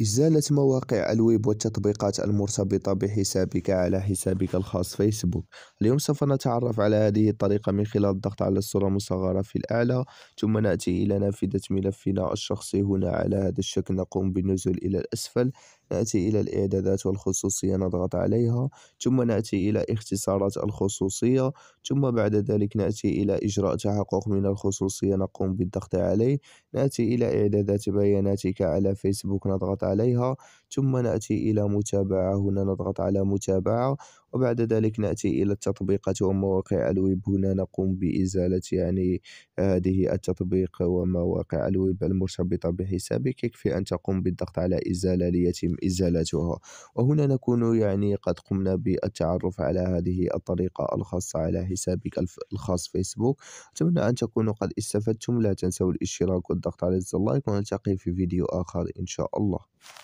إزالة مواقع الويب والتطبيقات المرتبطة بحسابك على حسابك الخاص فيسبوك اليوم سوف نتعرف على هذه الطريقة من خلال الضغط على الصورة المصغرة في الأعلى ثم نأتي إلى نافذة ملفنا الشخصي هنا على هذا الشكل نقوم بالنزول إلى الأسفل نأتي إلى الإعدادات والخصوصية نضغط عليها ثم نأتي إلى اختصارات الخصوصية ثم بعد ذلك نأتي إلى إجراء تحقق من الخصوصية نقوم بالضغط عليه نأتي إلى إعدادات بياناتك على فيسبوك نضغط عليها ثم نأتي إلى متابعة هنا نضغط على متابعة وبعد ذلك نأتي إلى التطبيقات ومواقع الويب هنا نقوم بإزالة يعني آه، هذه التطبيق ومواقع الويب المرتبطة بحسابك يكفي أن تقوم بالضغط على إزالة ليتم إزالتها وهنا نكون يعني قد قمنا بالتعرف على هذه الطريقة الخاصة على حسابك الخاص فيسبوك أتمنى أن تكونوا قد استفدتم لا تنسوا الاشتراك والضغط على زر اللايك ونلتقي في فيديو آخر إن شاء الله الله